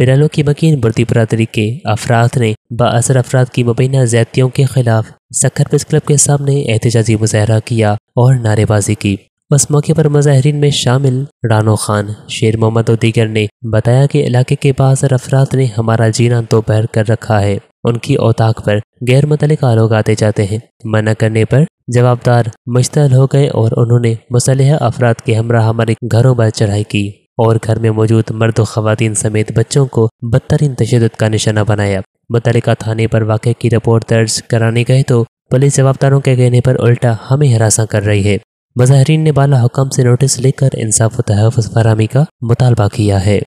की मकिन बढ़ती बर्तीपुरा के अफराद ने बासर अफराद की मुबैना ज्यादतियों के खिलाफ सखर प्रेस क्लब के सामने एहतजाजी मुजाहरा किया और नारेबाजी की उस मौके पर मुजाहरीन में शामिल रानो खान शेर मोहम्मद और दीगर ने बताया कि इलाके के बासर अफराद ने हमारा जीना दोपहर तो कर रखा है उनकी औताक पर गैर मुतल आलोक आते जाते हैं मना करने पर जवाबदार मुश्तल हो गए और उन्होंने मुसलह अफराद के हमरा हमारे घरों पर चढ़ाई की और घर में मौजूद मर्द खवतिन समेत बच्चों को बदतरीन तशद का निशाना बनाया मुतल थाने पर वाक़े की रिपोर्ट दर्ज कराने गए तो पुलिस जवाबदारों के कहने पर उल्टा हमें हरासा कर रही है मजाहरीन ने बाला हुक्म से नोटिस लेकर इंसाफ तहफ़ फरहमी का मुतालबा किया है